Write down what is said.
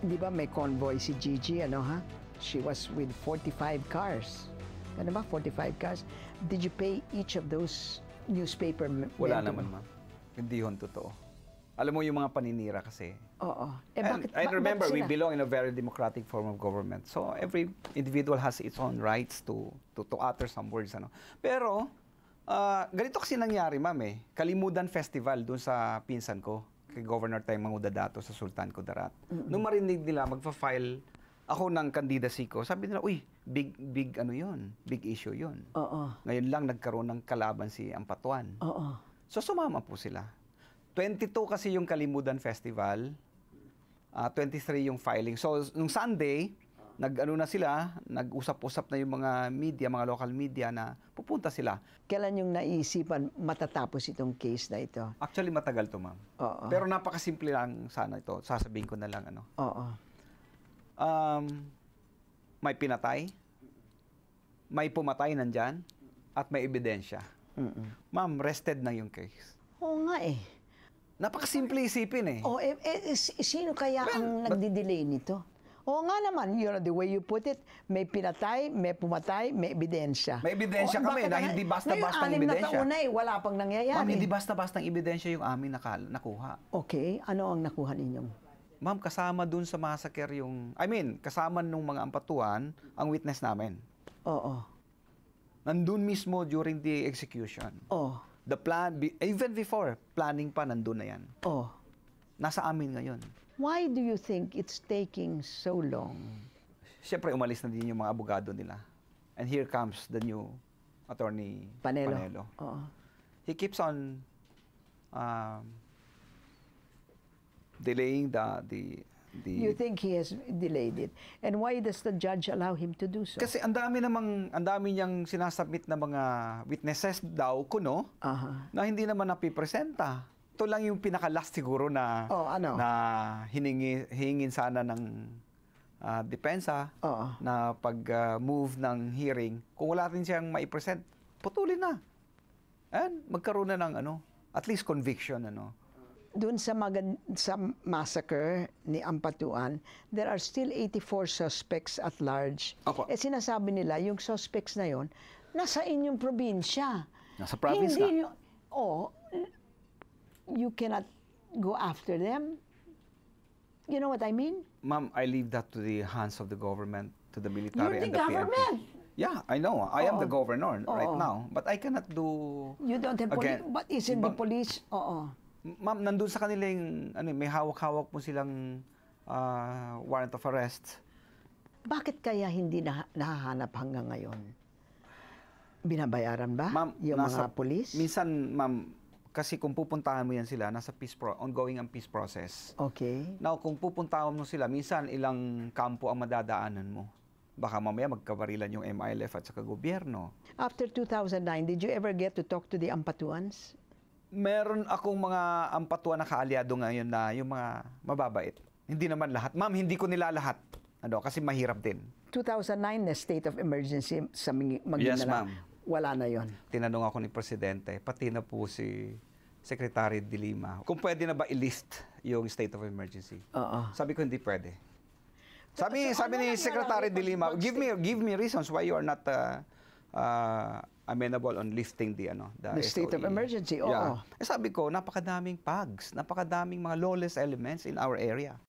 di ba may convoy si Gigi, ano ha? She was with 45 cars. Ano ba? 45 cars. Did you pay each of those newspaper men? Wala naman, ma'am. Hindi hon totoo. Alam mo yung mga paninira kasi. Oo. Eh, bakit, And I remember, bakit we belong in a very democratic form of government. So, every individual has its own rights to, to, to utter some words. Ano. Pero, uh, ganito kasi nangyari, ma'am eh. Kalimudan Festival doon sa pinsan ko kay Governor Tay Mangudadato sa Sultan Kudarat. Mm-hmm. Nung marinig nila, magfa-file ako ng candidacy ko, sabi nila, uy, big, big ano yon big issue yon Oo. Ngayon lang nagkaroon ng kalaban si Ampatuan. Oo. So sumama po sila. 22 kasi yung Kalimudan Festival, uh, ah, 23 yung filing. So, nung Sunday, nag-ano na sila, nag-usap-usap na yung mga media, mga local media na pupunta sila. Kailan yung naisipan matatapos itong case na ito? Actually, matagal to, ma'am. Oo. Pero napakasimple lang sana ito. Sasabihin ko na lang ano. Oo. Um, may pinatay, may pumatay nandyan, at may ebidensya. mm Ma'am, rested na yung case. Oo nga eh. Napakasimple isipin eh. O, oh, eh, eh, eh sino kaya ang Well, nagdi-delay nito? Oo nga naman, you know, the way you put it, may pinatay, may pumatay, may ebidensya. May ebidensya Oo, kami bakit na hindi basta-basta ang Ngayon, na taon eh, wala pang nangyayari. Ma'am, hindi basta-basta ang ebidensya yung aming nakal- nakuha. Okay, ano ang nakuha ninyo? Ma'am, kasama dun sa massacre yung... I mean, kasama nung mga ampatuan, ang witness namin. Oo. Nandun mismo during the execution. Oo. The plan, even before, planning pa nandun na yan. Oo. Nasa amin ngayon. Why do you think it's taking so long? Siyempre, umalis na din yung mga abogado nila. And here comes the new attorney Panelo. Panelo. Oo. He keeps on um, delaying the, the the You think he has delayed it. And why does the judge allow him to do so? Kasi ang dami namang ang dami niyang sinasubmit na mga witnesses daw kuno uh-huh. na hindi naman napipresenta ito lang yung pinaka-last siguro na oh, ano? na hiningi hingin sana ng uh, depensa oh. na pag-move ah, uh, ng hearing. Kung wala rin siyang mai-present, putulin na. And magkaroon na ng ano, at least conviction ano. Doon sa, mag- sa massacre ni Ampatuan, there are still 84 suspects at large. Opo. Eh sinasabi nila, yung suspects na yon nasa inyong probinsya. Nasa province Hindi na. Yung, oh, you cannot go after them. You know what I mean? Ma'am, I leave that to the hands of the government, to the military You're the and the government. PNP. Yeah, I know. I oh, am the oh. governor oh, right now, but I cannot do. You don't have police, but is in the police? Oo. Ma'am, nandun sa kanila yung, ano, eh, may hawak-hawak po silang uh, warrant of arrest. Bakit kaya hindi na nahahanap hanggang ngayon? Binabayaran ba yung nasa, mga polis? Minsan, ma'am, kasi kung pupuntahan mo yan sila, nasa peace pro ongoing ang peace process. Okay. Now, kung pupuntahan mo sila, minsan ilang kampo ang madadaanan mo. Baka mamaya magkabarilan yung MILF at saka gobyerno. After 2009, did you ever get to talk to the Ampatuans? Meron akong mga Ampatuan na kaalyado ngayon na yung mga mababait. Hindi naman lahat. Ma'am, hindi ko nila lahat. Ano, kasi mahirap din. 2009 na state of emergency sa mga Yes, ma'am wala na yon. Tinanong ako ni Presidente, pati na po si Secretary de Lima, kung pwede na ba i list yung state of emergency. Uh-uh. Sabi ko, hindi pwede. Sabi, so, sabi ano ni Secretary de Lima, give me, give me reasons why you are not uh, uh, amenable on lifting the ano the, the state of e. emergency. Oo. Yeah. Eh, sabi ko, napakadaming pugs, napakadaming mga lawless elements in our area.